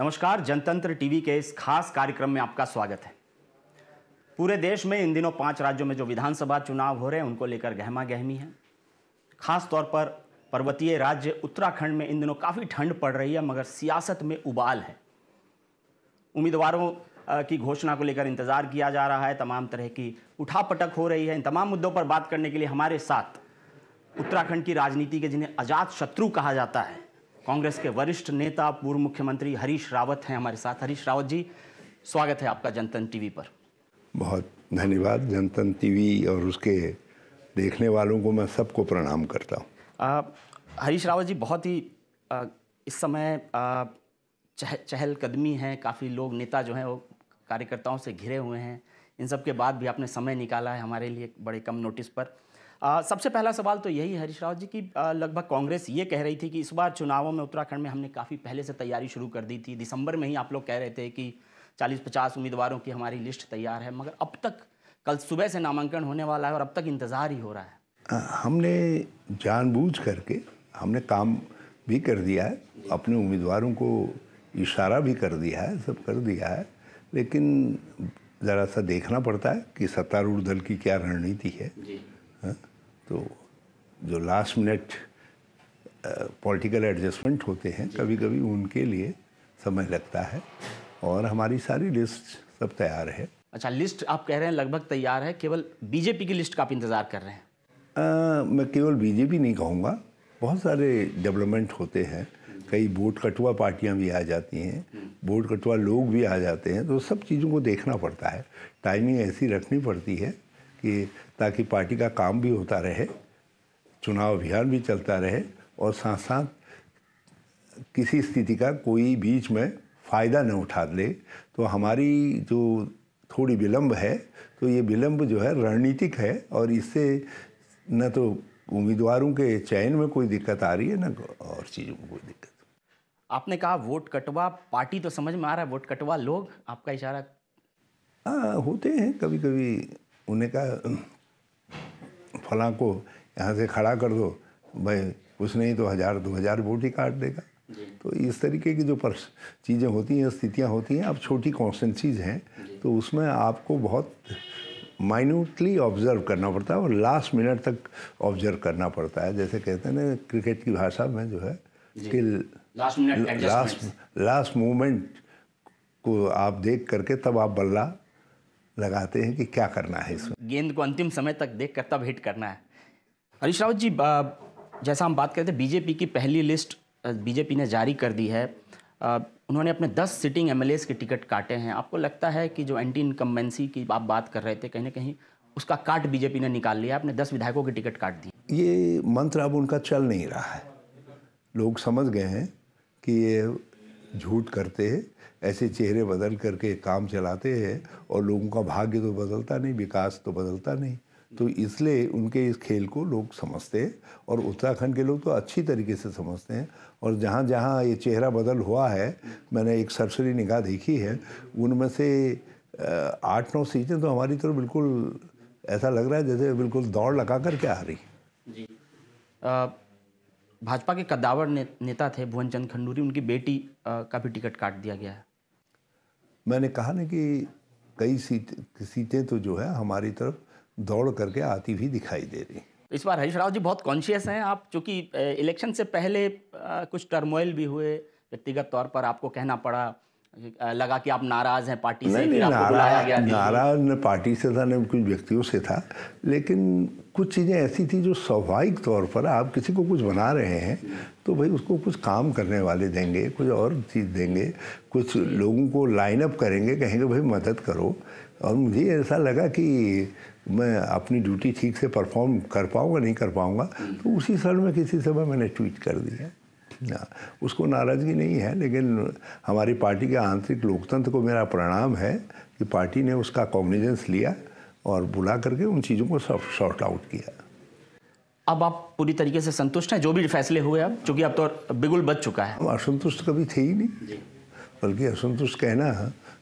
नमस्कार जनतंत्र टीवी के इस खास कार्यक्रम में आपका स्वागत है पूरे देश में इन दिनों पांच राज्यों में जो विधानसभा चुनाव हो रहे हैं उनको लेकर गहमा गहमी है खास तौर पर पर्वतीय राज्य उत्तराखंड में इन दिनों काफ़ी ठंड पड़ रही है मगर सियासत में उबाल है उम्मीदवारों की घोषणा को लेकर इंतज़ार किया जा रहा है तमाम तरह की उठापटक हो रही है इन तमाम मुद्दों पर बात करने के लिए हमारे साथ उत्तराखंड की राजनीति के जिन्हें अजात शत्रु कहा जाता है कांग्रेस के वरिष्ठ नेता पूर्व मुख्यमंत्री हरीश रावत हैं हमारे साथ हरीश रावत जी स्वागत है आपका जनतन टीवी पर बहुत धन्यवाद जनतन टीवी और उसके देखने वालों को मैं सबको प्रणाम करता हूँ हरीश रावत जी बहुत ही आ, इस समय आ, चह, चहलकदमी है काफ़ी लोग नेता जो हैं वो कार्यकर्ताओं से घिरे हुए हैं इन सब के बाद भी आपने समय निकाला है हमारे लिए बड़े कम नोटिस पर आ, सबसे पहला सवाल तो यही हरीश रावत जी की लगभग कांग्रेस ये कह रही थी कि इस बार चुनावों में उत्तराखंड में हमने काफ़ी पहले से तैयारी शुरू कर दी थी दिसंबर में ही आप लोग कह रहे थे कि चालीस पचास उम्मीदवारों की हमारी लिस्ट तैयार है मगर अब तक कल सुबह से नामांकन होने वाला है और अब तक इंतज़ार ही हो रहा है हमने जानबूझ करके हमने काम भी कर दिया है अपने उम्मीदवारों को इशारा भी कर दिया है सब कर दिया है लेकिन ज़रा सा देखना पड़ता है कि सत्तारूढ़ दल की क्या रणनीति है हाँ? तो जो लास्ट मिनट पॉलिटिकल एडजस्टमेंट होते हैं कभी कभी उनके लिए समय लगता है और हमारी सारी लिस्ट सब तैयार है अच्छा लिस्ट आप कह रहे हैं लगभग तैयार है केवल बीजेपी की लिस्ट का आप इंतज़ार कर रहे हैं आ, uh, मैं केवल बीजेपी नहीं कहूँगा बहुत सारे डेवलपमेंट होते हैं कई वोट कटुआ पार्टियाँ भी आ जाती हैं वोट कटुआ लोग भी आ जाते हैं तो सब चीज़ों को देखना पड़ता है टाइमिंग ऐसी रखनी पड़ती है कि ताकि पार्टी का काम भी होता रहे चुनाव अभियान भी चलता रहे और साथ साथ किसी स्थिति का कोई बीच में फ़ायदा न उठा ले तो हमारी जो थोड़ी विलम्ब है तो ये विलम्ब जो है रणनीतिक है और इससे न तो उम्मीदवारों के चयन में कोई दिक्कत आ रही है ना और चीज़ों में कोई दिक्कत आपने कहा वोट कटवा पार्टी तो समझ में आ रहा है वोट कटवा लोग आपका इशारा हाँ होते हैं कभी कभी उन्हें कहा फला को यहाँ से खड़ा कर दो भाई कुछ नहीं तो हज़ार दो हज़ार वोट ही काट देगा तो इस तरीके की जो पर चीज़ें होती हैं स्थितियाँ होती हैं आप छोटी चीज़ हैं तो उसमें आपको बहुत माइन्यूटली ऑब्जर्व करना पड़ता है और लास्ट मिनट तक ऑब्जर्व करना पड़ता है जैसे कहते हैं ना क्रिकेट की भाषा में जो है कि लास्ट लास्ट मोमेंट को आप देख करके तब आप बल्ला लगाते हैं कि क्या करना है इसमें गेंद को अंतिम समय तक देख कर तब हिट करना है हरीश रावत जी जैसा हम बात करते हैं बीजेपी की पहली लिस्ट बीजेपी ने जारी कर दी है उन्होंने अपने 10 सिटिंग एम के टिकट काटे हैं आपको लगता है कि जो एंटी इनकम्बेंसी की आप बात कर रहे थे कहीं ना कहीं उसका काट बीजेपी ने निकाल लिया आपने 10 विधायकों के टिकट काट दिए ये मंत्र अब उनका चल नहीं रहा है लोग समझ गए हैं कि ये झूठ करते हैं ऐसे चेहरे बदल करके काम चलाते हैं और लोगों का भाग्य तो बदलता नहीं विकास तो बदलता नहीं तो इसलिए उनके इस खेल को लोग समझते हैं और उत्तराखंड के लोग तो अच्छी तरीके से समझते हैं और जहाँ जहाँ ये चेहरा बदल हुआ है मैंने एक सरसरी निगाह देखी है उनमें से आठ नौ सीटें तो हमारी तरफ तो बिल्कुल ऐसा लग रहा है जैसे बिल्कुल दौड़ लगा करके आ रही जी भाजपा के कदावर ने, नेता थे भुवन चंद खंडूरी उनकी बेटी आ, का भी टिकट काट दिया गया है मैंने कहा ना कि कई सीट सीटें तो जो है हमारी तरफ दौड़ करके आती भी दिखाई दे रही इस बार हरीश राव जी बहुत कॉन्शियस हैं आप चूँकि इलेक्शन से पहले कुछ टर्मोइल भी हुए व्यक्तिगत तौर पर आपको कहना पड़ा लगा कि आप नाराज हैं पार्टी से नहीं, आपको गया नाराज न पार्टी से था न कुछ व्यक्तियों से था लेकिन कुछ चीज़ें ऐसी थी जो स्वाभाविक तौर पर आप किसी को कुछ बना रहे हैं तो भाई उसको कुछ काम करने वाले देंगे कुछ और चीज़ देंगे कुछ लोगों को लाइनअप करेंगे कहेंगे भाई मदद करो और मुझे ऐसा लगा कि मैं अपनी ड्यूटी ठीक से परफॉर्म कर पाऊँगा नहीं कर पाऊँगा तो उसी समय में किसी समय मैंने ट्वीट कर दिया उसको नाराज़गी नहीं है लेकिन हमारी पार्टी के आंतरिक लोकतंत्र को मेरा प्रणाम है कि पार्टी ने उसका कॉग्निजेंस लिया और बुला करके उन चीज़ों को सब शॉर्ट आउट किया अब आप पूरी तरीके से संतुष्ट हैं जो भी फैसले हुए अब चूँकि अब तो बिगुल बच चुका है हम असंतुष्ट कभी थे ही नहीं बल्कि असंतुष्ट कहना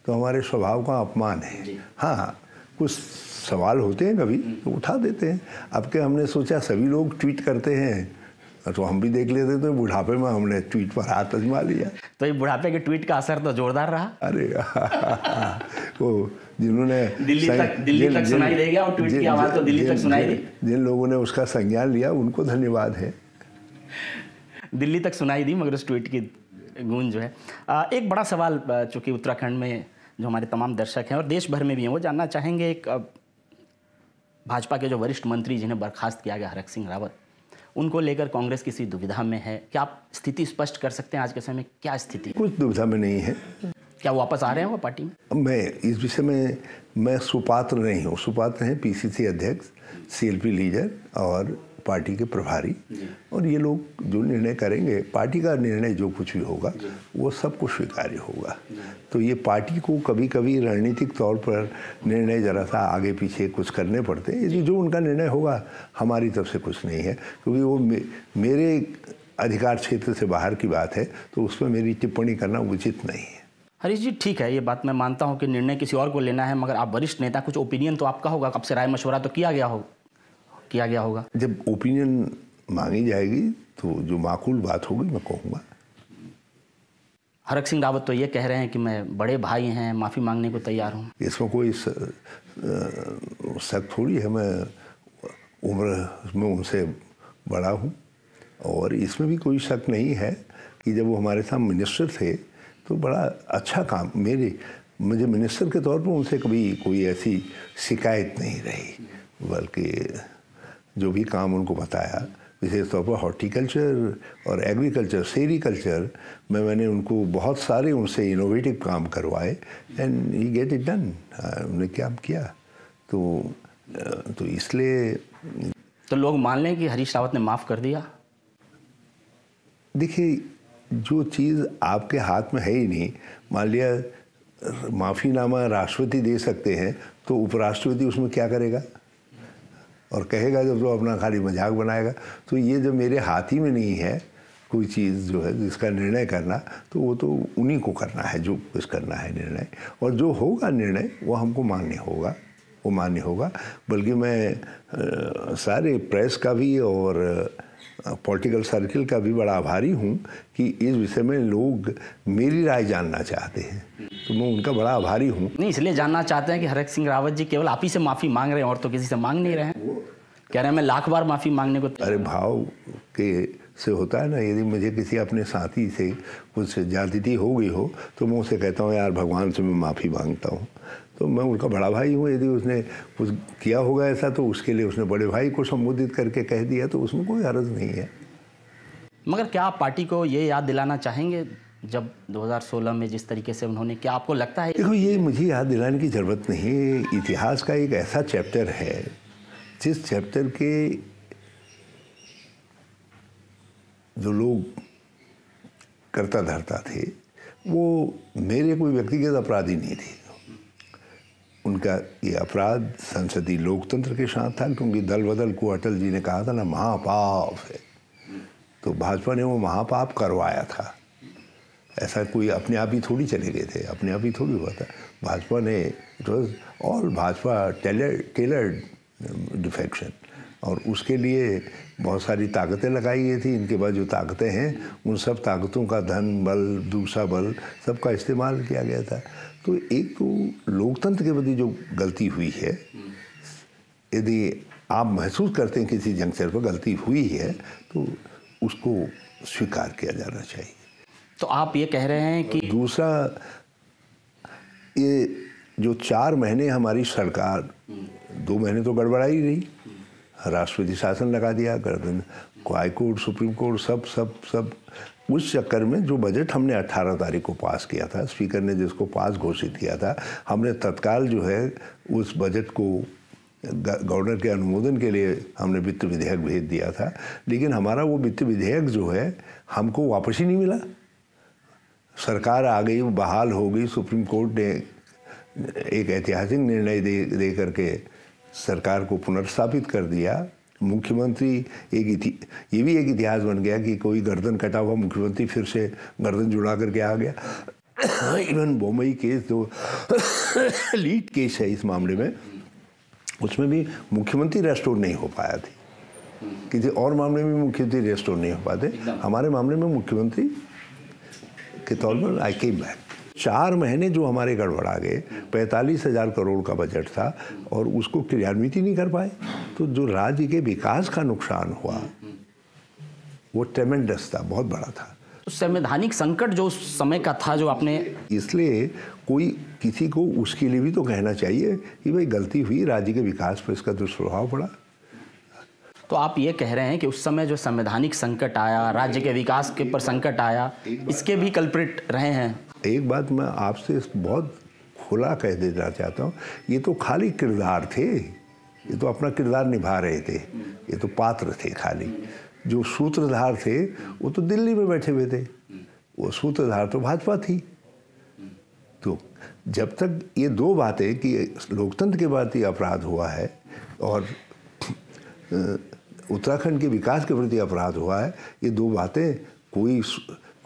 तो हमारे स्वभाव का अपमान है हाँ हाँ कुछ सवाल होते हैं कभी तो उठा देते हैं अब के हमने सोचा सभी लोग ट्वीट करते हैं तो हम भी देख लेते तो बुढ़ापे में हमने ट्वीट पर हाथ अजमा लिया तो ये बुढ़ापे के ट्वीट का असर तो जोरदार रहा अरे वो जिन्होंने तो जिन लोगों ने उसका संज्ञान लिया उनको धन्यवाद है दिल्ली तक सुनाई दी मगर उस ट्वीट की गूंज जो है एक बड़ा सवाल चूंकि उत्तराखंड में जो हमारे तमाम दर्शक हैं और देश भर में भी हैं वो जानना चाहेंगे एक भाजपा के जो वरिष्ठ मंत्री जिन्हें बर्खास्त किया गया हरक सिंह रावत उनको लेकर कांग्रेस किसी दुविधा में है क्या आप स्थिति स्पष्ट कर सकते हैं आज के समय में क्या स्थिति कुछ दुविधा में नहीं है क्या वापस आ रहे हैं वो पार्टी में मैं इस विषय में मैं सुपात्र नहीं हूँ सुपात्र हैं पीसीसी अध्यक्ष सी लीडर और पार्टी के प्रभारी और ये लोग जो निर्णय करेंगे पार्टी का निर्णय जो कुछ भी होगा वो सबको स्वीकार्य होगा तो ये पार्टी को कभी कभी रणनीतिक तौर पर निर्णय ज़रा सा आगे पीछे कुछ करने पड़ते हैं यदि जो उनका निर्णय होगा हमारी तरफ से कुछ नहीं है क्योंकि वो मे, मेरे अधिकार क्षेत्र से बाहर की बात है तो उसमें मेरी टिप्पणी करना उचित नहीं है हरीश जी ठीक है ये बात मैं मानता हूँ कि निर्णय किसी और को लेना है मगर आप वरिष्ठ नेता कुछ ओपिनियन तो आपका होगा कब से राय मशवरा तो किया गया होगा किया गया होगा जब ओपिनियन मांगी जाएगी तो जो माकूल बात होगी मैं कहूँगा हरक सिंह रावत तो ये कह रहे हैं कि मैं बड़े भाई हैं माफ़ी मांगने को तैयार हूँ इसमें कोई शक थोड़ी है मैं उम्र में उनसे बड़ा हूँ और इसमें भी कोई शक नहीं है कि जब वो हमारे साथ मिनिस्टर थे तो बड़ा अच्छा काम मेरे मुझे मिनिस्टर के तौर पर उनसे कभी कोई ऐसी शिकायत नहीं रही बल्कि जो भी काम उनको बताया विशेष तौर पर हॉर्टिकल्चर और एग्रीकल्चर सेरीकल्चर में मैंने उनको बहुत सारे उनसे इनोवेटिव काम करवाए and he get it done उन्होंने क्या किया तो तो इसलिए तो लोग मान लें कि हरीश रावत ने माफ़ कर दिया देखिए जो चीज़ आपके हाथ में है ही नहीं मान लिया माफ़ीनामा राष्ट्रपति दे सकते हैं तो उपराष्ट्रपति उसमें क्या करेगा और कहेगा जब तो अपना खाली मजाक बनाएगा तो ये जब मेरे हाथ ही में नहीं है कोई चीज़ जो है जिसका निर्णय करना तो वो तो उन्हीं को करना है जो कुछ करना है निर्णय और जो होगा निर्णय वो हमको मान्य होगा वो मान्य होगा बल्कि मैं सारे प्रेस का भी और पॉलिटिकल सर्किल का भी बड़ा आभारी हूँ कि इस विषय में लोग मेरी राय जानना चाहते हैं तो मैं उनका बड़ा आभारी हूँ नहीं इसलिए जानना चाहते हैं कि हरक सिंह रावत जी केवल आप ही से माफ़ी मांग रहे हैं और तो किसी से मांग नहीं रहे हैं कह रहे हैं मैं लाख बार माफ़ी मांगने को अरे भाव के से होता है ना यदि मुझे किसी अपने साथी से कुछ ज्यादती हो गई हो तो मैं उसे कहता हूँ यार भगवान से मैं माफ़ी मांगता हूँ तो मैं उनका बड़ा भाई हूँ यदि उसने कुछ किया होगा ऐसा तो उसके लिए उसने बड़े भाई को संबोधित करके कह दिया तो उसमें कोई हरज नहीं है मगर क्या आप पार्टी को ये याद दिलाना चाहेंगे जब 2016 में जिस तरीके से उन्होंने क्या आपको लगता है देखो ये मुझे याद दिलाने की ज़रूरत नहीं इतिहास का एक ऐसा चैप्टर है जिस चैप्टर के जो लोग करता धरता थे वो मेरे कोई व्यक्तिगत अपराधी नहीं थे उनका ये अपराध संसदीय लोकतंत्र के साथ था क्योंकि दल बदल को अटल जी ने कहा था ना महापाप है तो भाजपा ने वो महापाप करवाया था ऐसा कोई अपने आप ही थोड़ी चले गए थे अपने आप ही थोड़ी हुआ था भाजपा ने it was all Bhajpa tailor tailor defection और उसके लिए बहुत सारी ताकतें लगाई गई थी इनके पास जो ताकतें हैं उन सब ताकतों का धन बल दूसरा बल सबका इस्तेमाल किया गया था तो एक तो लोकतंत्र के प्रति जो गलती हुई है यदि आप महसूस करते हैं किसी जंक्शन पर गलती हुई है तो उसको स्वीकार किया जाना चाहिए तो आप ये कह रहे हैं कि दूसरा ये जो चार महीने हमारी सरकार दो महीने तो गड़बड़ाई रही राष्ट्रपति शासन लगा दिया गणतंत्र हाई कोर्ट सुप्रीम कोर्ट सब सब सब उस चक्कर में जो बजट हमने 18 तारीख को पास किया था स्पीकर ने जिसको पास घोषित किया था हमने तत्काल जो है उस बजट को गवर्नर के अनुमोदन के लिए हमने वित्त विधेयक भेज दिया था लेकिन हमारा वो वित्त विधेयक जो है हमको वापस ही नहीं मिला सरकार आ गई बहाल हो गई सुप्रीम कोर्ट ने एक ऐतिहासिक निर्णय दे दे करके सरकार को पुनर्स्थापित कर दिया मुख्यमंत्री एक ये भी एक इतिहास बन गया कि कोई गर्दन कटा हुआ मुख्यमंत्री फिर से गर्दन जुड़ा करके आ गया इवन बम्बई केस जो लीड केस है इस मामले में उसमें भी मुख्यमंत्री रेस्टोर नहीं हो पाया थी किसी और मामले में मुख्यमंत्री रेस्टोर नहीं हो पाते हमारे मामले में मुख्यमंत्री के तौर पर आई केम बैक चार महीने जो हमारे गड़बड़ा गए पैंतालीस हजार करोड़ का बजट था और उसको क्रियान्वित ही नहीं कर पाए तो जो राज्य के विकास का नुकसान हुआ वो ट्रेमेंडस था बहुत बड़ा था तो संवैधानिक संकट जो उस समय का था जो आपने इसलिए कोई किसी को उसके लिए भी तो कहना चाहिए कि भाई गलती हुई राज्य के विकास पर इसका दुष्प्रभाव पड़ा तो आप ये कह रहे हैं कि उस समय जो संवैधानिक संकट आया राज्य के विकास के पर संकट आया इसके भी कल्प्रिट रहे हैं एक बात मैं आपसे बहुत खुला कह देना चाहता हूँ ये तो खाली किरदार थे ये तो अपना किरदार निभा रहे थे ये तो पात्र थे खाली जो सूत्रधार थे वो तो दिल्ली में बैठे हुए थे वो सूत्रधार तो भाजपा थी तो जब तक ये दो बातें कि लोकतंत्र के बाद ये अपराध हुआ है और उत्तराखंड के विकास के प्रति अपराध हुआ है ये दो बातें कोई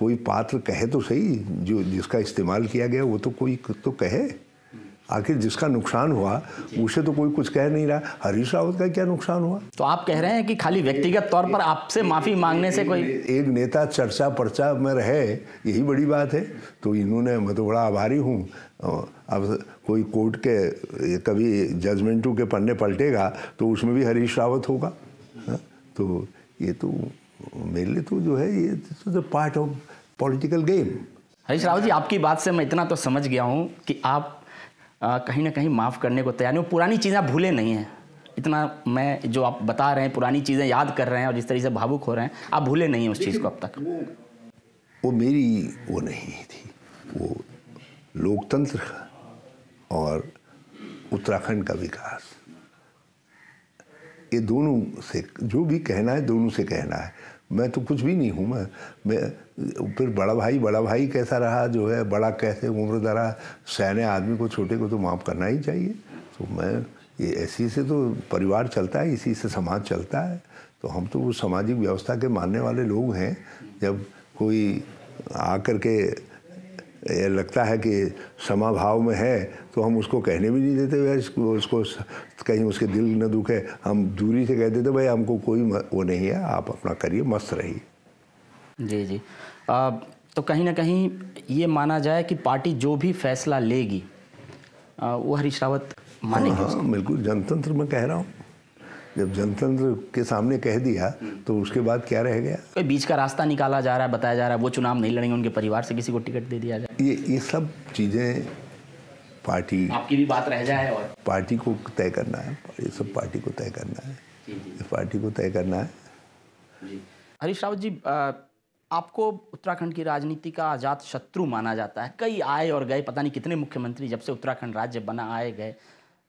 कोई पात्र कहे तो सही जो जिसका इस्तेमाल किया गया वो तो कोई तो कहे आखिर जिसका नुकसान हुआ उसे तो कोई कुछ कह नहीं रहा हरीश रावत का क्या नुकसान हुआ तो आप कह रहे हैं कि खाली व्यक्तिगत तौर पर आपसे माफी मांगने से कोई एक नेता चर्चा पर्चा में रहे यही बड़ी बात है तो इन्होंने मैं तो बड़ा आभारी हूँ अब कोई कोर्ट के कभी जजमेंटों के पन्ने पलटेगा तो उसमें भी हरीश रावत होगा हाँ, तो ये तो मेरे लिए तो जो है ये तो, तो part of political game Harish Rao ji आपकी बात से मैं इतना तो समझ गया हूँ कि आप आ, कहीं ना कहीं माफ़ करने को तैयार हो पुरानी चीज़ें भूले नहीं हैं इतना मैं जो आप बता रहे हैं पुरानी चीज़ें याद कर रहे हैं और जिस तरीके से भावुक हो रहे हैं आप भूले नहीं हैं उस चीज़ को अब तक वो मेरी वो नहीं थी वो लोकतंत्र और उत्तराखंड का विकास ये दोनों से जो भी कहना है दोनों से कहना है मैं तो कुछ भी नहीं हूँ मैं मैं फिर बड़ा भाई बड़ा भाई कैसा रहा जो है बड़ा कैसे उम्र दरा सैने आदमी को छोटे को तो माफ़ करना ही चाहिए तो मैं ये ऐसी से तो परिवार चलता है इसी से समाज चलता है तो हम तो वो सामाजिक व्यवस्था के मानने वाले लोग हैं जब कोई आ कर के लगता है कि समाभाव में है तो हम उसको कहने भी नहीं देते भाई उसको कहीं उसके दिल न दुखे हम दूरी से कह देते भाई हमको कोई वो नहीं है आप अपना करिए मस्त रहिए जी जी तो कहीं ना कहीं ये माना जाए कि पार्टी जो भी फैसला लेगी वो हरीश रावत माने हाँ, हाँ बिल्कुल जनतंत्र में कह रहा हूँ जब जनतंत्र के सामने कह दिया तो उसके बाद क्या रह गया कोई बीच का रास्ता निकाला जा रहा है बताया जा रहा है वो चुनाव नहीं लड़ेंगे उनके परिवार से किसी को टिकट दे दिया जाए ये ये सब चीज़ें पार्टी आपकी भी बात रह जाए और पार्टी को तय करना है ये सब पार्टी को तय करना है जी, जी। पार्टी को तय करना है हरीश रावत जी आपको उत्तराखंड की राजनीति का आजाद शत्रु माना जाता है कई आए और गए पता नहीं कितने मुख्यमंत्री जब से उत्तराखंड राज्य बना आए गए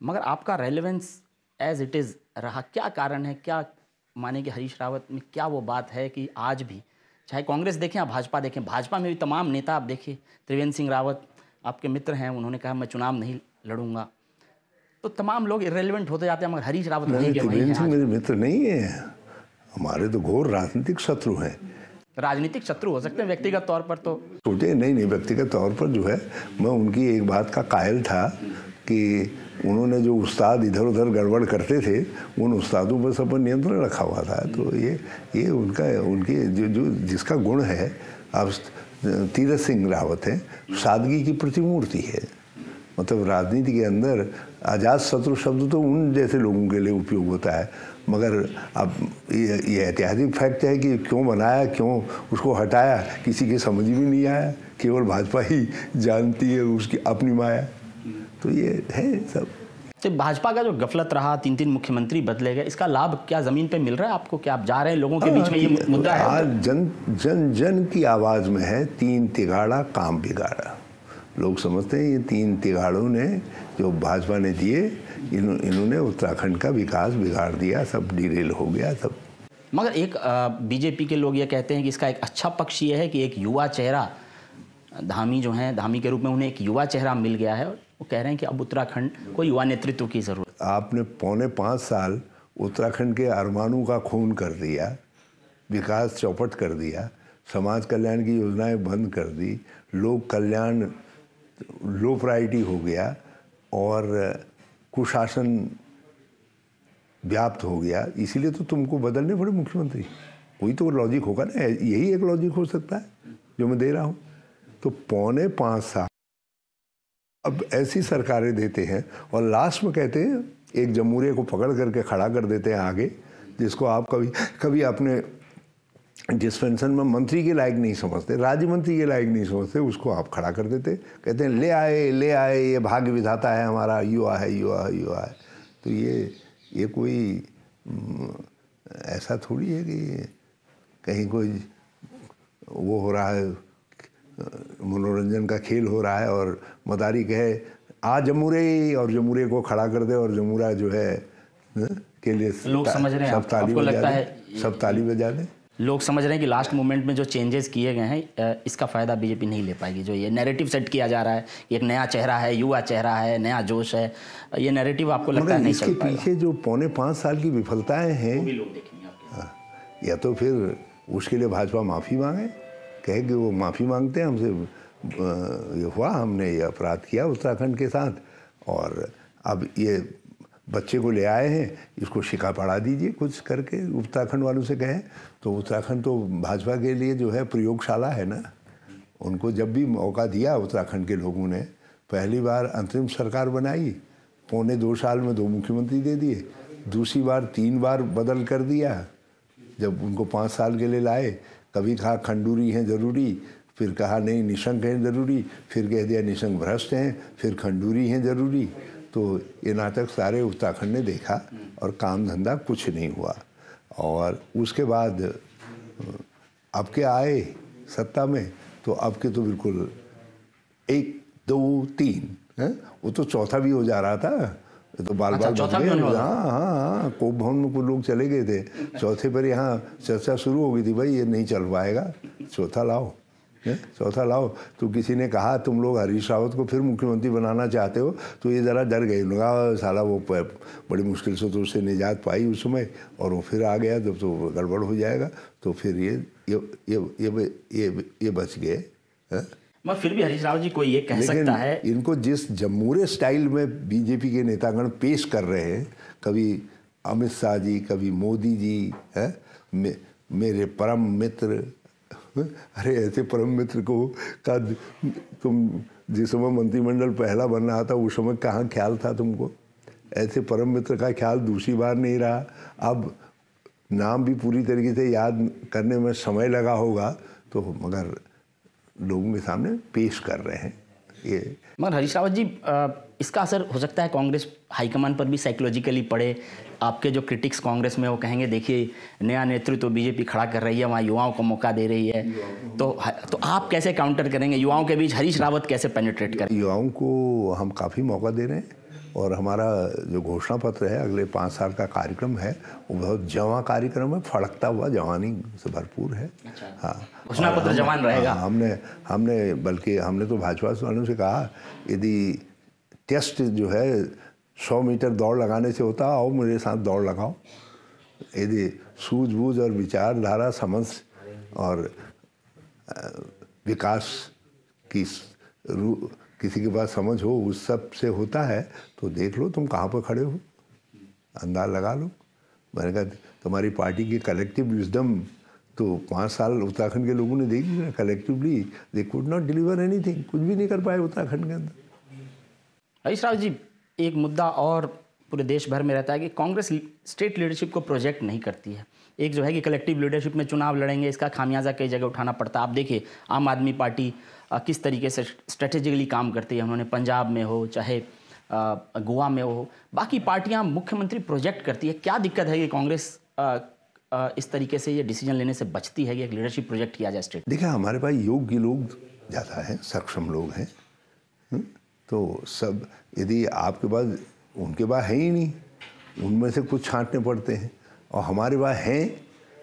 मगर आपका रेलिवेंस एज इट इज़ रहा क्या कारण है क्या माने कि हरीश रावत में क्या वो बात है कि आज भी चाहे कांग्रेस देखें या भाजपा देखें भाजपा में भी तमाम नेता आप देखिए त्रिवेंद्र सिंह रावत आपके मित्र हैं उन्होंने कहा मैं चुनाव नहीं लड़ूंगा तो तमाम लोग इरेलीवेंट होते जाते हैं मगर हरीश रावत नहीं मेरे मित्र नहीं है हमारे तो घोर राजनीतिक शत्रु हैं राजनीतिक शत्रु हो सकते हैं व्यक्तिगत तौर पर तो छोटे नहीं नहीं व्यक्तिगत तौर पर जो है मैं उनकी एक बात का कायल था कि उन्होंने जो उस्ताद इधर उधर गड़बड़ करते थे उन उस्तादों पर सब नियंत्रण रखा हुआ था तो ये ये उनका उनके जो जो जिसका गुण है अब तीरथ सिंह रावत हैं सादगी की प्रतिमूर्ति है मतलब राजनीति के अंदर आज़ाद शत्रु शब्द तो उन जैसे लोगों के लिए उपयोग होता है मगर अब ये ऐतिहासिक फैक्ट है कि क्यों बनाया क्यों उसको हटाया किसी के समझ में नहीं आया केवल भाजपा ही जानती है उसकी अपनी माया तो ये है सब तो भाजपा का जो गफलत रहा तीन तीन मुख्यमंत्री बदले गए इसका लाभ क्या जमीन पे मिल रहा है आपको क्या आप जा रहे हैं लोगों के हाँ, बीच में ये मुद्दा है जन जन जन की आवाज़ में है तीन तिगाड़ा काम बिगाड़ा लोग समझते हैं ये तीन तिगाड़ों ने जो भाजपा ने दिए इन इन्होंने उत्तराखंड का विकास बिगाड़ दिया सब डिरेल हो गया सब मगर एक बीजेपी के लोग ये कहते हैं कि इसका एक अच्छा पक्ष ये है कि एक युवा चेहरा धामी जो हैं धामी के रूप में उन्हें एक युवा चेहरा मिल गया है वो कह रहे हैं कि अब उत्तराखंड को युवा नेतृत्व की ज़रूरत आपने पौने पाँच साल उत्तराखंड के अरमानों का खून कर दिया विकास चौपट कर दिया समाज कल्याण की योजनाएं बंद कर दी लोक कल्याण लो प्रायरिटी हो गया और कुशासन व्याप्त हो गया इसीलिए तो तुमको बदलने पड़े मुख्यमंत्री कोई तो लॉजिक होगा ना यही एक लॉजिक हो सकता है जो मैं दे रहा हूँ तो पौने पाँच साल अब ऐसी सरकारें देते हैं और लास्ट में कहते हैं एक जमूरे को पकड़ करके खड़ा कर देते हैं आगे जिसको आप कभी कभी अपने डिस्पेंसन में मंत्री के लायक नहीं समझते राज्य मंत्री के लायक नहीं समझते उसको आप खड़ा कर देते कहते हैं ले आए ले आए ये भाग्य विधाता है हमारा युवा है युवा है युवा है तो ये ये कोई ऐसा थोड़ी है कि कहीं कोई वो हो रहा है मनोरंजन का खेल हो रहा है और मदारी कहे आ जमूरे और जमूरे को खड़ा कर दे और जमूरा जो है न? हाँ, के लिए लोग समझ रहे हैं सब ताली बजा दें सब ताली बजा दें लोग समझ रहे हैं कि लास्ट मोमेंट में जो चेंजेस किए गए हैं इसका फ़ायदा बीजेपी नहीं ले पाएगी जो ये नैरेटिव सेट किया जा रहा है एक नया चेहरा है युवा चेहरा है नया जोश है ये नैरेटिव आपको लगता है नहीं इसके पीछे जो पौने पाँच साल की विफलताएं हैं वो भी लोग देखेंगे हाँ, या तो फिर उसके लिए भाजपा माफ़ी मांगे कहे कि वो माफ़ी मांगते हैं हमसे ये हुआ हमने ये अपराध किया उत्तराखंड के साथ और अब ये बच्चे को ले आए हैं इसको शिका पढ़ा दीजिए कुछ करके उत्तराखंड वालों से कहें तो उत्तराखंड तो भाजपा के लिए जो है प्रयोगशाला है ना उनको जब भी मौका दिया उत्तराखंड के लोगों ने पहली बार अंतरिम सरकार बनाई पौने दो साल में दो मुख्यमंत्री दे दिए दूसरी बार तीन बार बदल कर दिया जब उनको पाँच साल के लिए लाए कभी कहा खंडूरी हैं ज़रूरी फिर कहा नहीं निशंक हैं ज़रूरी फिर कह दिया निशंक भ्रष्ट हैं फिर खंडूरी हैं ज़रूरी तो ये नाटक सारे उत्तराखंड ने देखा और काम धंधा कुछ नहीं हुआ और उसके बाद अब के आए सत्ता में तो अब के तो बिल्कुल एक दो तीन है वो तो चौथा भी हो जा रहा था तो बाल अच्छा, बाल हाँ हाँ हाँ कोप भवन में कुछ लोग चले गए थे चौथे पर यहाँ चर्चा शुरू हो गई थी भाई ये नहीं चल पाएगा चौथा लाओ चौथा लाओ तो किसी ने कहा तुम लोग हरीश रावत को फिर मुख्यमंत्री बनाना चाहते हो तो ये ज़रा डर गए उन्होंने साला वो बड़ी मुश्किल से तो उससे निजात पाई उस समय और वो फिर आ गया जब तो गड़बड़ हो जाएगा तो फिर ये ये ये ये ये, ये बच गए हाँ। मैं फिर भी हरीश रावत जी को ये कह सकता है इनको जिस जमूरे स्टाइल में बीजेपी के नेतागण पेश कर रहे हैं कभी अमित शाह जी कभी मोदी जी है हाँ, मे, मेरे परम मित्र अरे ऐसे परम मित्र को का तुम जिस समय मंत्रिमंडल पहला बन रहा था उस समय कहाँ ख्याल था तुमको ऐसे परम मित्र का ख्याल दूसरी बार नहीं रहा अब नाम भी पूरी तरीके से याद करने में समय लगा होगा तो मगर लोगों के सामने पेश कर रहे हैं ये मगर हरीश रावत जी आ... इसका असर हो सकता है कांग्रेस हाईकमान पर भी साइकोलॉजिकली पड़े आपके जो क्रिटिक्स कांग्रेस में वो कहेंगे देखिए नया नेतृत्व तो बीजेपी खड़ा कर रही है वहाँ युवाओं को मौका दे रही है तो तो आप कैसे काउंटर करेंगे युवाओं के बीच हरीश रावत कैसे पेनिट्रेट करें युवाओं को हम काफ़ी मौका दे रहे हैं और हमारा जो घोषणा पत्र है अगले पाँच साल का कार्यक्रम है वो बहुत जवा कार्यक्रम है फड़कता हुआ जवानी से भरपूर है अच्छा। हाँ घोषणा पत्र जवान रहेगा हमने हमने बल्कि हमने तो भाजपा वालों से कहा यदि टेस्ट जो है सौ मीटर दौड़ लगाने से होता आओ मेरे साथ दौड़ लगाओ यदि सूझबूझ और विचारधारा समझ और विकास की किसी के पास समझ हो उस सब से होता है तो देख लो तुम कहाँ पर खड़े हो अंदाज लगा लो मैंने कहा तुम्हारी पार्टी की कलेक्टिव विजडम तो पाँच साल उत्तराखंड के लोगों ने देखी collectively they could not deliver anything कुछ भी नहीं कर पाए उत्तराखंड के अंदर हरीश राव जी एक मुद्दा और पूरे देश भर में रहता है कि कांग्रेस स्टेट लीडरशिप को प्रोजेक्ट नहीं करती है एक जो है कि कलेक्टिव लीडरशिप में चुनाव लड़ेंगे इसका खामियाजा कई जगह उठाना पड़ता है आप देखिए आम आदमी पार्टी किस तरीके से स्ट्रेटेजिकली काम करती है उन्होंने पंजाब में हो चाहे गोवा में हो बाकी पार्टियां मुख्यमंत्री प्रोजेक्ट करती है क्या दिक्कत है कि कांग्रेस इस तरीके से ये डिसीजन लेने से बचती है कि एक लीडरशिप प्रोजेक्ट किया जाए स्टेट देखिए हमारे पास योग्य लोग ज़्यादा हैं सक्षम लोग हैं हम्म? तो सब यदि आपके पास उनके पास है ही नहीं उनमें से कुछ छांटने पड़ते हैं और हमारे पास हैं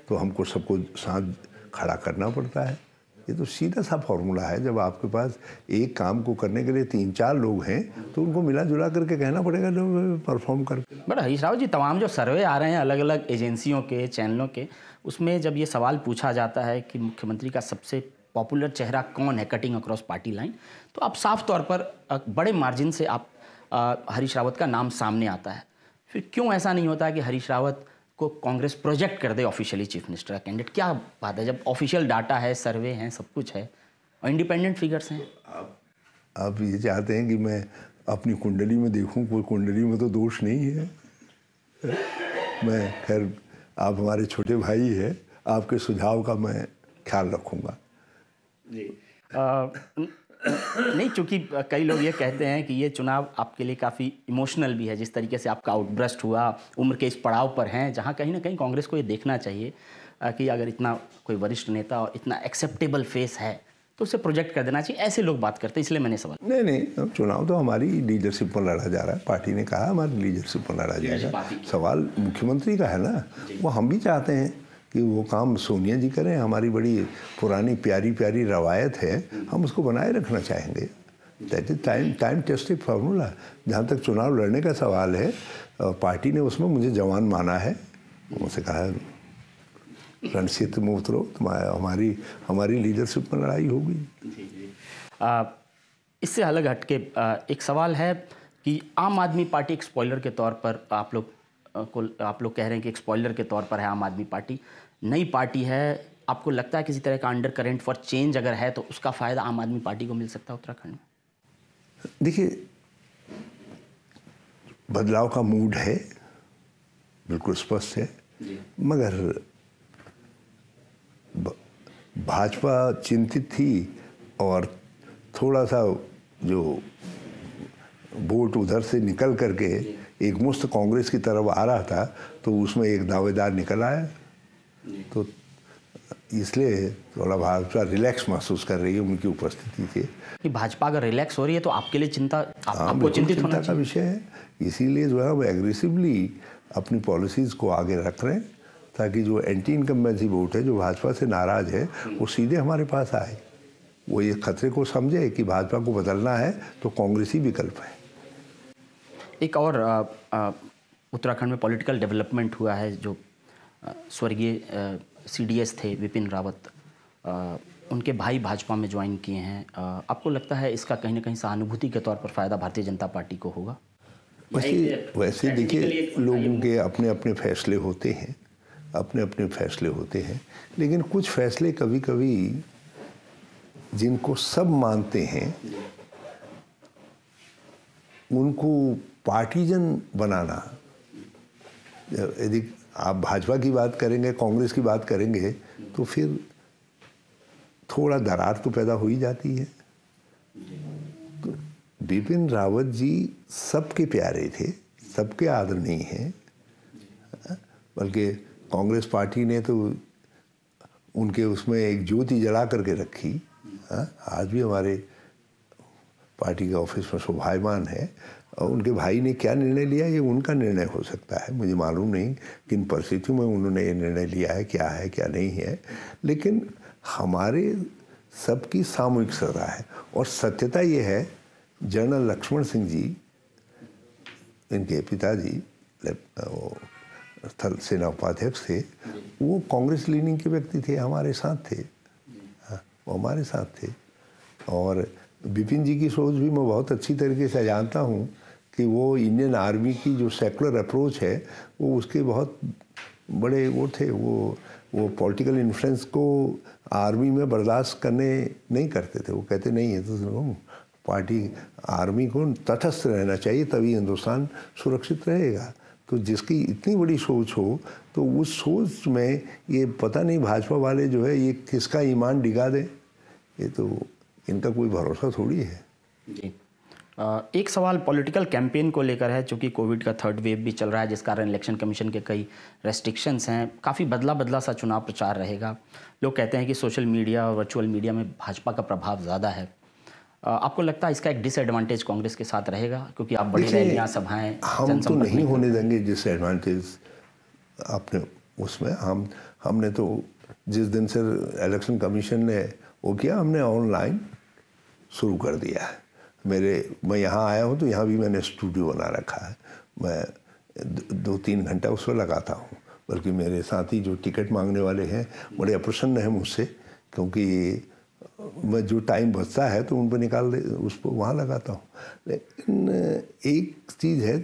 तो हमको सबको साथ खड़ा करना पड़ता है ये तो सीधा सा फॉर्मूला है जब आपके पास एक काम को करने के लिए तीन चार लोग हैं तो उनको मिला जुला करके कहना पड़ेगा जो परफॉर्म कर बट हरीश राव जी तमाम जो सर्वे आ रहे हैं अलग अलग एजेंसियों के चैनलों के उसमें जब ये सवाल पूछा जाता है कि मुख्यमंत्री का सबसे पॉपुलर चेहरा कौन है कटिंग अक्रॉस पार्टी लाइन तो आप साफ तौर पर बड़े मार्जिन से आप हरीश रावत का नाम सामने आता है फिर क्यों ऐसा नहीं होता कि हरीश रावत को कांग्रेस प्रोजेक्ट कर दे ऑफिशियली चीफ मिनिस्टर का कैंडिडेट क्या बात है जब ऑफिशियल डाटा है सर्वे हैं सब कुछ है और इंडिपेंडेंट फिगर्स हैं आप, आप ये चाहते हैं कि मैं अपनी कुंडली में देखूं कोई कुंडली में तो दोष नहीं है मैं खैर आप हमारे छोटे भाई हैं आपके सुझाव का मैं ख्याल रखूँगा जी नहीं चूंकि कई लोग ये कहते हैं कि ये चुनाव आपके लिए काफ़ी इमोशनल भी है जिस तरीके से आपका आउटब्रस्ट हुआ उम्र के इस पड़ाव पर हैं जहाँ कहीं ना कहीं कांग्रेस को ये देखना चाहिए कि अगर इतना कोई वरिष्ठ नेता और इतना एक्सेप्टेबल फेस है तो उसे प्रोजेक्ट कर देना चाहिए ऐसे लोग बात करते हैं इसलिए मैंने सवाल नहीं नहीं अब चुनाव तो हमारी लीडरशिप पर लड़ा जा रहा है पार्टी ने कहा हमारी लीडरशिप पर लड़ा जाएगा सवाल मुख्यमंत्री का है ना वो हम भी चाहते हैं कि वो काम सोनिया जी करें हमारी बड़ी पुरानी प्यारी प्यारी रवायत है हम उसको बनाए रखना चाहेंगे that is time time tested formula जहाँ तक चुनाव लड़ने का सवाल है पार्टी ने उसमें मुझे जवान माना है उनसे कहा है में मोहतरो तुम्हारा हमारी हमारी लीडरशिप में लड़ाई होगी इससे अलग हटके एक सवाल है कि आम आदमी पार्टी एक स्पॉइलर के तौर पर आप लोग को आप लोग कह रहे हैं कि एक स्पॉइलर के तौर पर है आम आदमी पार्टी नई पार्टी है आपको लगता है किसी तरह का अंडर करेंट फॉर चेंज अगर है तो उसका फ़ायदा आम आदमी पार्टी को मिल सकता है उत्तराखंड में देखिए बदलाव का मूड है बिल्कुल स्पष्ट है मगर भाजपा चिंतित थी और थोड़ा सा जो वोट उधर से निकल करके एक मुस्त कांग्रेस की तरफ आ रहा था तो उसमें एक दावेदार निकल आया तो इसलिए थोड़ा भाजपा रिलैक्स महसूस कर रही है उनकी उपस्थिति से भाजपा अगर रिलैक्स हो रही है तो आपके लिए चिंता आप, हाँ, आपको चिंतित चिंता का विषय है इसीलिए जो है वो एग्रेसिवली अपनी पॉलिसीज़ को आगे रख रहे हैं ताकि जो एंटी इनकम्बेंसी वोट है जो भाजपा से नाराज़ है वो हम्म। सीधे हमारे पास आए वो ये खतरे को समझे कि भाजपा को बदलना है तो कांग्रेसी विकल्प है एक और उत्तराखंड में पॉलिटिकल डेवलपमेंट हुआ है जो स्वर्गीय सीडीएस थे विपिन रावत आ, उनके भाई भाजपा में ज्वाइन किए हैं आ, आपको लगता है इसका कहीं ना कहीं सहानुभूति के तौर पर फ़ायदा भारतीय जनता पार्टी को होगा वैसे वैसे देखिए लोगों के अपने अपने फैसले होते हैं अपने अपने फैसले होते हैं लेकिन कुछ फैसले कभी कभी जिनको सब मानते हैं उनको पार्टीजन बनाना यदि आप भाजपा की बात करेंगे कांग्रेस की बात करेंगे तो फिर थोड़ा दरार तो पैदा हो ही जाती है बिपिन रावत जी सबके प्यारे थे सबके आदरणीय हैं बल्कि कांग्रेस पार्टी ने तो उनके उसमें एक ज्योति जला करके रखी हाँ, आज भी हमारे पार्टी के ऑफिस में शोभायमान है और उनके भाई ने क्या निर्णय लिया ये उनका निर्णय हो सकता है मुझे मालूम नहीं किन परिस्थितियों में उन्होंने ये निर्णय लिया है क्या है क्या नहीं है लेकिन हमारे सबकी सामूहिक सजा है और सत्यता ये है जनरल लक्ष्मण सिंह जी इनके पिताजी वो स्थल सेना उपाध्यक्ष थे वो कांग्रेस लीडिंग के व्यक्ति थे हमारे साथ थे हाँ, वो हमारे साथ थे और बिपिन जी की सोच भी मैं बहुत अच्छी तरीके से जानता हूँ कि वो इंडियन आर्मी की जो सेकुलर अप्रोच है वो उसके बहुत बड़े वो थे वो वो पॉलिटिकल इन्फ्लुएंस को आर्मी में बर्दाश्त करने नहीं करते थे वो कहते नहीं है तो पार्टी आर्मी को तटस्थ रहना चाहिए तभी हिंदुस्तान सुरक्षित रहेगा तो जिसकी इतनी बड़ी सोच हो तो उस सोच में ये पता नहीं भाजपा वाले जो है ये किसका ईमान डिगा दें ये तो इनका कोई भरोसा थोड़ी है जी एक सवाल पॉलिटिकल कैंपेन को लेकर है चूँकि कोविड का थर्ड वेव भी चल रहा है जिस कारण इलेक्शन कमीशन के कई रेस्ट्रिक्शंस हैं काफ़ी बदला बदला सा चुनाव प्रचार रहेगा लोग कहते हैं कि सोशल मीडिया और वर्चुअल मीडिया में भाजपा का प्रभाव ज़्यादा है आपको लगता है इसका एक डिसएडवांटेज कांग्रेस के साथ रहेगा क्योंकि आप बड़ी रैलियाँ सभाएँ हम तो नहीं होने देंगे डिसएडवांटेज आपने उसमें हम हमने तो जिस दिन से इलेक्शन कमीशन ने वो किया हमने ऑनलाइन शुरू कर दिया है मेरे मैं यहाँ आया हूँ तो यहाँ भी मैंने स्टूडियो बना रखा है मैं दो तीन घंटा उसमें लगाता हूँ बल्कि मेरे साथी जो टिकट मांगने वाले हैं बड़े अप्रसन्न हैं मुझसे क्योंकि मैं जो टाइम बचता है तो उन पर निकाल दे पर वहाँ लगाता हूँ लेकिन एक चीज़ है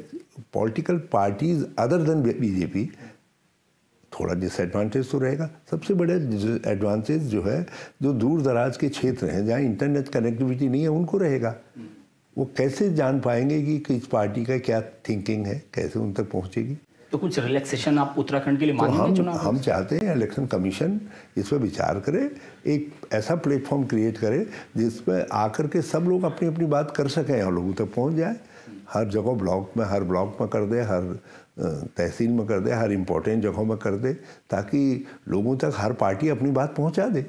political parties other than BJP थोड़ा डिसएडवांटेज तो रहेगा सबसे बड़े एडवांटेज जो है जो दूर दराज के क्षेत्र हैं जहाँ इंटरनेट कनेक्टिविटी नहीं है उनको रहेगा वो कैसे जान पाएंगे कि किस पार्टी का क्या थिंकिंग है कैसे उन तक पहुंचेगी तो कुछ रिलैक्सेशन आप उत्तराखंड के लिए तो हम, हम चाहते हैं इलेक्शन कमीशन इस पर विचार करे एक ऐसा प्लेटफॉर्म क्रिएट करे जिसमें आकर के सब लोग अपनी अपनी बात कर सकें और लोगों तक पहुँच जाए हर जगह ब्लॉक में हर ब्लॉक में कर दे हर तहसील में कर दे हर इम्पोर्टेंट जगहों में कर दे ताकि लोगों तक हर पार्टी अपनी बात पहुंचा दे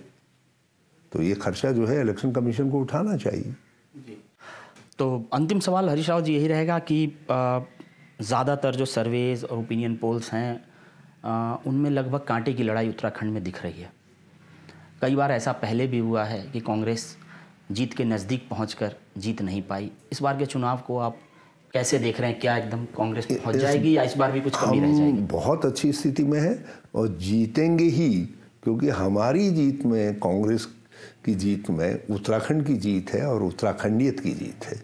तो ये खर्चा जो है इलेक्शन कमीशन को उठाना चाहिए तो अंतिम सवाल हरीश राव जी यही रहेगा कि ज़्यादातर जो सर्वेज और ओपिनियन पोल्स हैं उनमें लगभग कांटे की लड़ाई उत्तराखंड में दिख रही है कई बार ऐसा पहले भी हुआ है कि कांग्रेस जीत के नज़दीक पहुँच जीत नहीं पाई इस बार के चुनाव को आप कैसे देख रहे हैं क्या एकदम कांग्रेस पहुंच जाएगी या इस बार भी कुछ कमी रह जाएगी बहुत अच्छी स्थिति में है और जीतेंगे ही क्योंकि हमारी जीत में कांग्रेस की जीत में उत्तराखंड की जीत है और उत्तराखंडियत की जीत है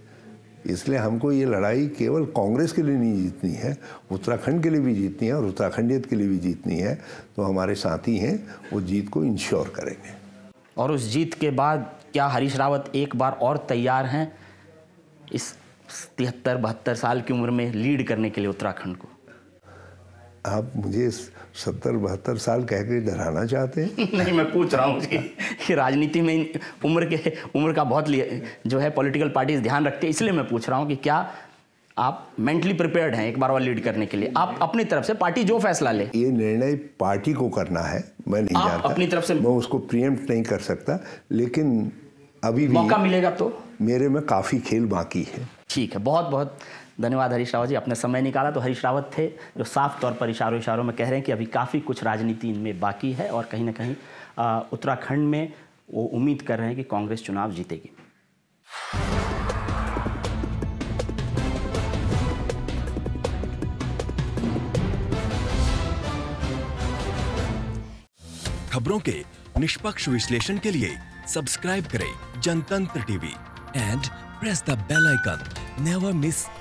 इसलिए हमको ये लड़ाई केवल कांग्रेस के लिए नहीं जीतनी है उत्तराखंड के लिए भी जीतनी है और उत्तराखंडियत के लिए भी जीतनी है तो हमारे साथी हैं वो जीत को इंश्योर करेंगे और उस जीत के बाद क्या हरीश रावत एक बार और तैयार हैं इस तिहत्तर बहत्तर साल की उम्र में लीड करने के लिए उत्तराखंड को आप मुझे सत्तर बहत्तर साल कह के डराना चाहते हैं नहीं मैं पूछ रहा हूँ कि राजनीति में उम्र के उम्र का बहुत लिए जो है पॉलिटिकल पार्टीज ध्यान रखते हैं इसलिए मैं पूछ रहा हूँ कि क्या आप मेंटली प्रिपेयर्ड हैं एक बार और लीड करने के लिए आप अपनी तरफ से पार्टी जो फैसला ले ये निर्णय पार्टी को करना है मैं नहीं जानता अपनी तरफ से मैं उसको प्रियम्प्ट नहीं कर सकता लेकिन अभी भी मौका मिलेगा तो मेरे में काफ़ी खेल बाकी है ठीक है बहुत बहुत धन्यवाद हरीश रावत जी अपने समय निकाला तो हरीश रावत थे जो साफ तौर पर इशारों इशारों में कह रहे हैं कि अभी काफ़ी कुछ राजनीति इनमें बाकी है और कहीं ना कहीं उत्तराखंड में वो उम्मीद कर रहे हैं कि कांग्रेस चुनाव जीतेगी खबरों के निष्पक्ष विश्लेषण के लिए सब्सक्राइब करें Jantantra TV and press the bell icon never miss